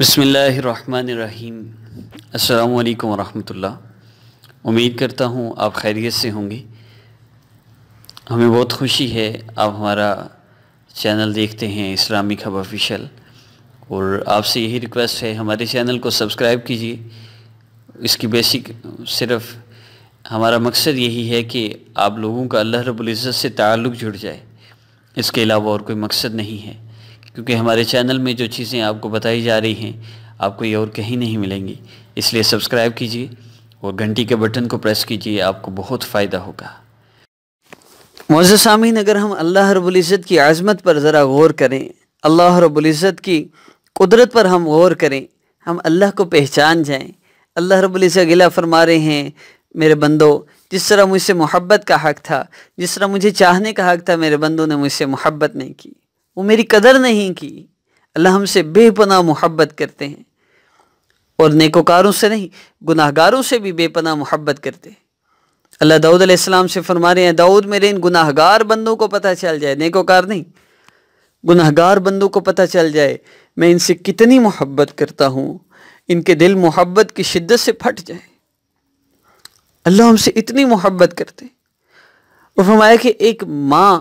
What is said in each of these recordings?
बसमीम् अल्लाम वरहमतुल्ला उम्मीद करता हूँ आप खैरियत से होंगे हमें बहुत खुशी है आप हमारा चैनल देखते हैं इस्लामिक हब ऑफिशल और आपसे यही रिक्वेस्ट है हमारे चैनल को सब्सक्राइब कीजिए इसकी बेसिक सिर्फ हमारा मकसद यही है कि आप लोगों का अल्लाह रबुल्ज़त से ताल्लुक़ जुड़ जाए इसके अलावा और कोई मकसद नहीं है क्योंकि हमारे चैनल में जो चीज़ें आपको बताई जा रही हैं आपको ये और कहीं नहीं मिलेंगी इसलिए सब्सक्राइब कीजिए और घंटी के बटन को प्रेस कीजिए आपको बहुत फ़ायदा होगा मोजामिन अगर हम अल्लाह रबुल्ज़त की आज़मत पर ज़रा गौर करें अल्लाह रबुल्ज़त की कुदरत पर हम गौर करें हम अल्लाह को पहचान जाएँ अल्लाह रबुल्ज़त गिला फरमा रहे हैं मेरे बंदो जिस तरह मुझसे मोहब्बत का हक़ था जिस तरह मुझे चाहने का हक़ था मेरे बंदों ने मुझसे मोहब्बत नहीं की वो मेरी कदर नहीं की अल्लाह हमसे बेपना मोहब्बत करते हैं और नेकोकारों से नहीं गुनाहगारों से भी बेपना मोहब्बत करते हैं अल्लाह दाऊद अलैहिस्सलाम से फरमा रहे हैं दाऊद मेरे इन गुनाहगार बंदों को पता चल जाए नेकोकार नहीं गुनाहगार बंदों को पता चल जाए मैं इनसे कितनी मोहब्बत करता हूँ इनके दिल मोहब्बत की शिद्दत से फट जाए अल्लाह हमसे इतनी मोहब्बत करते और फरमाया कि एक माँ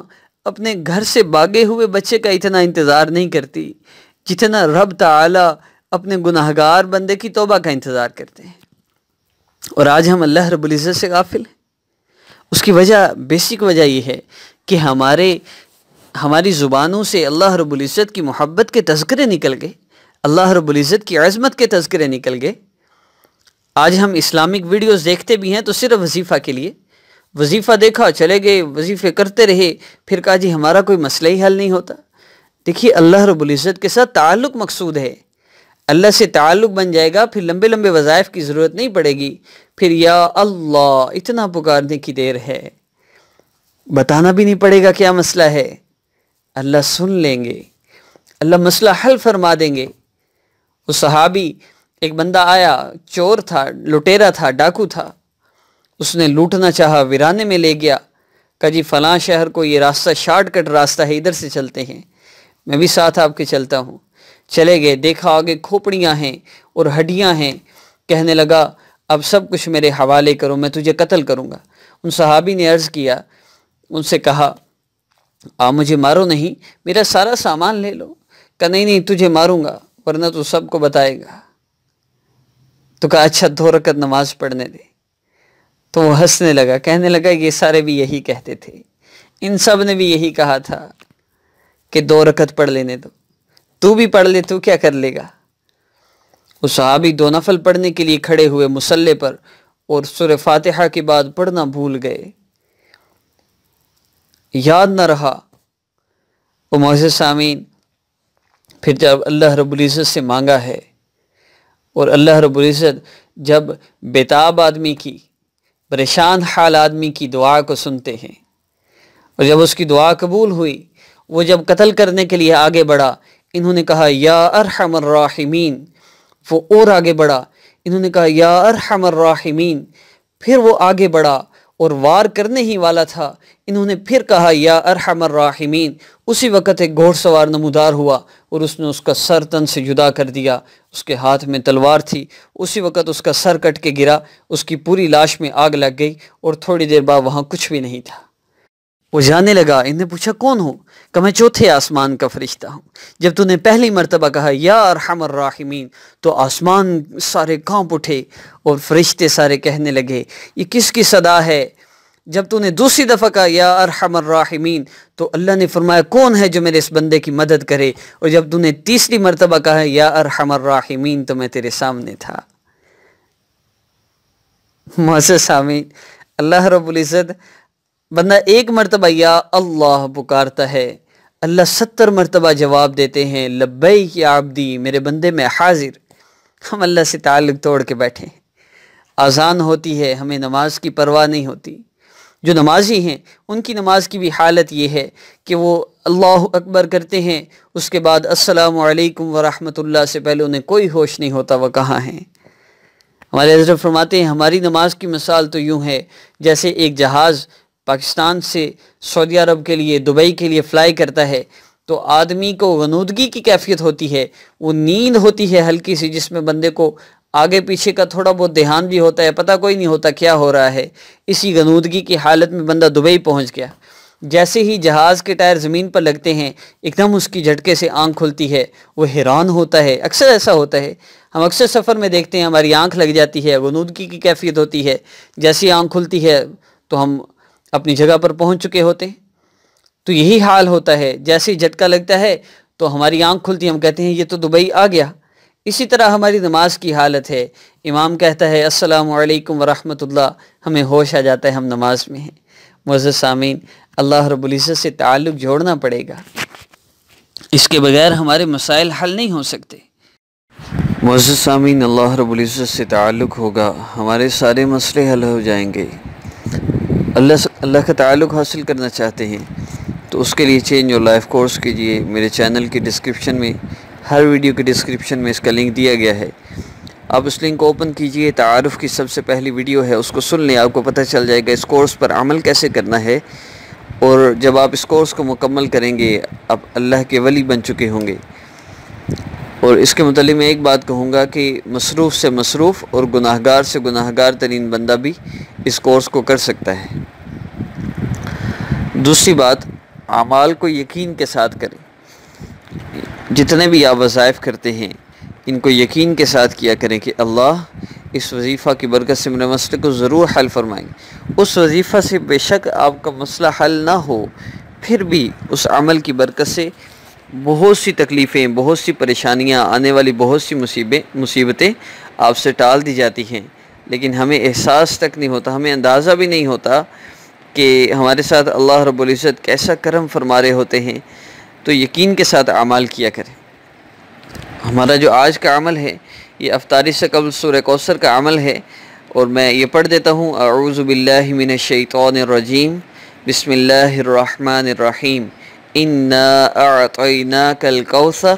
अपने घर से भागे हुए बच्चे का इतना इंतज़ार नहीं करती जितना रब तला अपने गुनाहगार बंदे की तोबा का इंतज़ार करते हैं और आज हम अल्लाह रबुल्ज़त से गाफिल हैं उसकी वजह बेसिक वजह यह है कि हमारे हमारी ज़ुबानों से अल्लाह रबुल्ज़त की मोहब्बत के तस्करे निकल गए अल्लाह रबुल्ज़त की आज़मत के तस्करे निकल गए आज हम इस्लामिक वीडियोज़ देखते भी हैं तो सिर्फ वजीफ़ा के लिए वजीफ़ा देखा चले गए वजीफ़े करते रहे फिर कहा जी हमारा कोई मसला ही हल नहीं होता देखिए अल्लाह रबुल्ज़त के साथ ताल्लुक़ मकसूद है अल्लाह से ताल्लुक़ बन जाएगा फिर लंबे लंबे वज़ाइफ की ज़रूरत नहीं पड़ेगी फिर या अल्लाह इतना पुकारने की देर है बताना भी नहीं पड़ेगा क्या मसला है अल्लाह सुन लेंगे अल्लाह मसला हल फरमा देंगे उस सहाबी एक बंदा आया चोर था लुटेरा था डाकू था उसने लूटना चाहा वीराने में ले गया कहा जी फलां शहर को ये रास्ता शॉर्टकट रास्ता है इधर से चलते हैं मैं भी साथ आपके चलता हूँ चले गए देखा आगे खोपड़ियाँ हैं और हड्डियाँ हैं कहने लगा अब सब कुछ मेरे हवाले करो मैं तुझे कत्ल करूँगा उन सहाबी ने अर्ज़ किया उनसे कहा आप मुझे मारो नहीं मेरा सारा सामान ले लो कहा नहीं नहीं तुझे मारूंगा वरना तू सबको बताएगा तो कहा अच्छा धो रखकर नमाज पढ़ने दे तो वो हंसने लगा कहने लगा ये सारे भी यही कहते थे इन सब ने भी यही कहा था कि दो रकत पढ़ लेने दो तू भी पढ़ ले तू क्या कर लेगा वो साहबी दो नफल पढ़ने के लिए खड़े हुए मुसल्ले पर और सुर फातिहा के बाद पढ़ना भूल गए याद न रहा वो मोहसिन सामीन फिर जब अल्लाह रबुल्ज़त से मांगा है और अल्लाह रबुल्ज़त जब बेताब आदमी की परेशान हाल आदमी की दुआ को सुनते हैं और जब उसकी दुआ कबूल हुई वो जब कत्ल करने के लिए आगे बढ़ा इन्होंने कहा या अरहमर्राहिमीन वो और आगे बढ़ा इन्होंने कहा या अरहमर्राहिमीन फिर वो आगे बढ़ा और वार करने ही वाला था इन्होंने फिर कहा या अरहमर राहिमीन उसी वक़्त एक घोड़सवार नमूदार हुआ और उसने उसका सर तन से जुदा कर दिया उसके हाथ में तलवार थी उसी वक़्त उसका सर कट के गिरा उसकी पूरी लाश में आग लग गई और थोड़ी देर बाद वहाँ कुछ भी नहीं था वो जाने लगा इन्हें पूछा कौन हो कहा मैं चौथे आसमान का फरिश्ता हूँ जब तूने पहली मरतबा कहा या हमर राहिमीन तो आसमान सारे कांप उठे और फरिश्ते सारे कहने लगे ये किसकी सदा है जब तूने दूसरी दफ़ा कहा या हमर राहिमीन तो अल्लाह ने फरमाया कौन है जो मेरे इस बंदे की मदद करे और जब तूने तीसरी मरतबा कहा या हमर राहिमीन तो मैं तेरे सामने था मोहसिन सामीन अल्लाह रबुल्ज़त बंदा एक मरतबा या अल्लाह पुकारता है अल्लाह सत्तर मरतबा जवाब देते हैं लब्बई की आबदी मेरे बंदे में हाजिर हम अल्लाह से ताल्लुक़ तोड़ के बैठे आज़ान होती है हमें नमाज की परवाह नहीं होती जो नमाजी हैं उनकी नमाज की भी हालत ये है कि वो अल्लाह अकबर करते हैं उसके बाद असलकम वालेकुम से पहले उन्हें कोई होश नहीं होता वह कहाँ हैं हमारे हजरत फरमाते हैं हमारी नमाज की मिसाल तो यूँ है जैसे एक जहाज़ पाकिस्तान से सऊदी अरब के लिए दुबई के लिए फ़्लाई करता है तो आदमी को गनूदगी की कैफियत होती है वो नींद होती है हल्की सी जिसमें बंदे को आगे पीछे का थोड़ा बहुत ध्यान भी होता है पता कोई नहीं होता क्या हो रहा है इसी गनूदगी की हालत में बंदा दुबई पहुंच गया जैसे ही जहाज़ के टायर ज़मीन पर लगते हैं एकदम उसकी झटके से आंख खुलती है वो हैरान होता है अक्सर ऐसा होता है हम अक्सर सफ़र में देखते हैं हमारी आँख लग जाती है गनूदगी की कैफियत होती है जैसी आँख खुलती है तो हम अपनी जगह पर पहुंच चुके होते हैं तो यही हाल होता है जैसे ही झटका लगता है तो हमारी आंख खुलती हम कहते हैं ये तो दुबई आ गया इसी तरह हमारी नमाज की हालत है इमाम कहता है अस्सलाम वालेकुम वरहमतुल्लाह हमें होश आ जाता है हम नमाज में हैं मज़ सामीन अल्लाह रबुल्ज़त से ताल्लुक़ जोड़ना पड़ेगा इसके बगैर हमारे मसाइल हल नहीं हो सकते मज़द सामीन अल्लाह रबुल्ज़त से ताल्लुक़ होगा हमारे सारे मसले हल हो जाएंगे अल्लाह अल्लाह का ताल्लुक हासिल करना चाहते हैं तो उसके लिए चेंज और लाइफ कोर्स कीजिए मेरे चैनल के डिस्क्रिप्शन में हर वीडियो के डिस्क्रिप्शन में इसका लिंक दिया गया है आप उस लिंक को ओपन कीजिए तारफ़ की सबसे पहली वीडियो है उसको सुन लें आपको पता चल जाएगा इस कोर्स पर अमल कैसे करना है और जब आप इस कोर्स को मुकम्मल करेंगे आप अल्लाह के वली बन चुके होंगे और इसके मतलब मैं एक बात कहूँगा कि मसरूफ़ से मसरूफ़ और गुनाहगार से गुनाहगार तरीन बंदा भी इस कोर्स को कर सकता है दूसरी बात अमाल को यकीन के साथ करें जितने भी आप वज़ाइफ करते हैं इनको यकीन के साथ किया करें कि अल्लाह इस वजीफ़ा की बरकत से मेरे मसले को ज़रूर हल फरमाएंगे उस वजीफ़ा से बेशक आपका मसला हल ना हो फिर भी उस अमल की बरकत से बहुत सी तकलीफ़ें बहुत सी परेशानियां आने वाली बहुत सी मुसीबें मुसीबतें आपसे टाल दी जाती हैं लेकिन हमें एहसास तक नहीं होता हमें अंदाज़ा भी नहीं होता कि हमारे साथ अल्लाह रबुल्ज़त कैसा करम फरमा रहे होते हैं तो यकीन के साथ अमाल किया करें हमारा जो आज का अमल है ये अफ्तारी से कबल सुर कौसर का अमल है और मैं ये पढ़ देता हूँ रजीम बसमिल्लर रहीम इन्ना अतना कल कौसर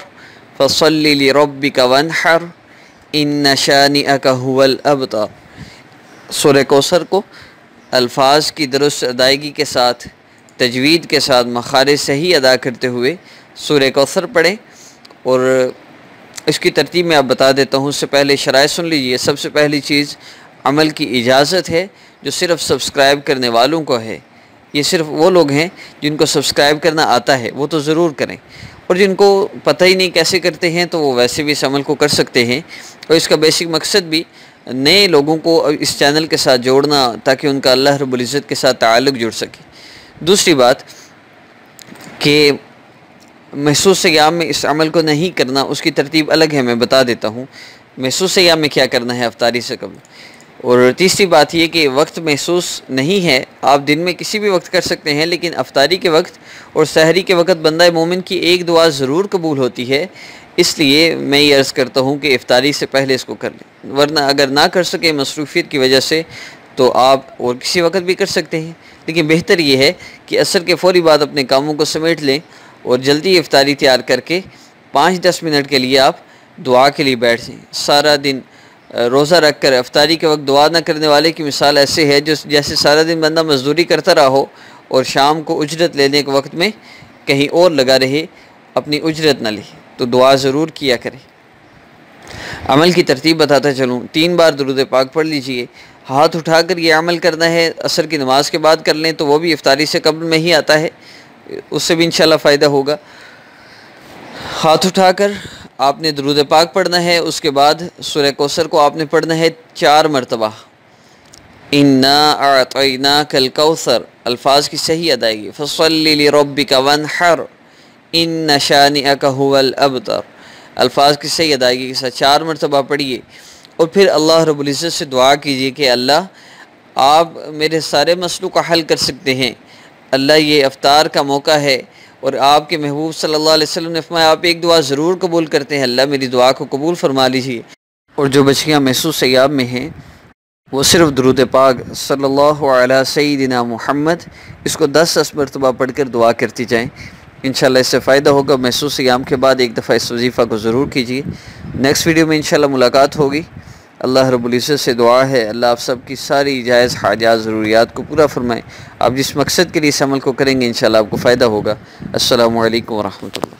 फसल रब का वन हर इन शानी अकहल अबतर सुर कोसर को अल्फाज की दुरुस्त अदायगी के साथ तजवीद के साथ से ही अदा करते हुए सुर कौसर पढ़ें और इसकी तरतीब में आप बता देता हूँ उससे पहले शराय सुन लीजिए सबसे पहली चीज़ अमल की इजाज़त है जो सिर्फ़ सब्सक्राइब करने वालों को है ये सिर्फ वो लोग हैं जिनको सब्सक्राइब करना आता है वो तो ज़रूर करें और जिनको पता ही नहीं कैसे करते हैं तो वो वैसे भी इस अमल को कर सकते हैं और इसका बेसिक मकसद भी नए लोगों को इस चैनल के साथ जोड़ना ताकि उनका अल्लाह रबुल्ज़त के साथ ताल्लुक जुड़ सके दूसरी बात कि महसूस याम में इस अमल को नहीं करना उसकी तरतीब अलग है मैं बता देता हूँ महसूस याम में क्या करना है अफ्तारी से कबल और तीसरी बात यह कि वक्त महसूस नहीं है आप दिन में किसी भी वक्त कर सकते हैं लेकिन अफ्तारी के वक्त और सहरी के वक्त बंदा मोमिन की एक दुआ ज़रूर कबूल होती है इसलिए मैं ये अर्ज़ करता हूँ कि इफ्तारी से पहले इसको कर लें वरना अगर ना कर सके मसरूफियत की वजह से तो आप और किसी वक्त भी कर सकते हैं लेकिन बेहतर ये है कि असर के फ़ौरी बाद अपने कामों को समेट लें और जल्दी इफ्तारी तैयार करके पाँच दस मिनट के लिए आप दुआ के लिए बैठ जाएँ सारा दिन रोज़ा रख कर अफ्तारी के वक्त दुआ न करने वाले की मिसाल ऐसे है जो जैसे सारा दिन बंदा मजदूरी करता रहा हो और शाम को उजरत लेने के वक्त में कहीं और लगा रहे अपनी उजरत ना ले तो दुआ ज़रूर किया करें अमल की तरतीब बताता चलूँ तीन बार दरुद पाक पढ़ लीजिए हाथ उठा कर ये अमल करना है असर की नमाज के बाद कर लें तो वह भी इफ्तारी से कब्ल में ही आता है उससे भी इन फ़ायदा होगा हाथ उठाकर आपने दरूद पाक पढ़ना है उसके बाद सुरह कोसर को आपने पढ़ना है चार मरतबा इन्ना आतना कल कौसर अल्फाज की सही अदायगी फसल रबी का वन हर इन नशानी अकहल अबतर अल्फाज की सही अदायगी के साथ चार मरतबा पढ़िए और फिर अल्लाह रबुल्ज़त से दुआ कीजिए कि अल्लाह आप मेरे सारे मसलों का हल कर सकते हैं अल्लाह ये अवतार का मौका है और आपके महबूब सल्लल्लाहु अलैहि वसल्लम ने फरमाया आप एक दुआ ज़रूर कबूल करते हैं अल्लाह मेरी दुआ को कबूल फरमा लीजिए और जो बछियाँ महसूस सयाब में हैं वो सिर्फ दुरुद पाक सल्लल्लाहु अलैहि सईदिना मुहम्मद इसको दस दस मरतबा पढ़ कर दुआ करती जाएँ इन इससे फ़ायदा होगा महसूस सयाम के बाद एक दफ़ा इस वजीफ़ा को ज़रूर कीजिए नेक्स्ट वीडियो में इन मुलाकात होगी अल्लाह रबुल्ज़त से दुआ है अल्लाह आप सब की सारी जायज़ हाजा ज़रूरियात को पूरा फरमाएँ आप जिस मकसद के लिए इस अमल को करेंगे इन आपको फ़ायदा होगा असल वरहमल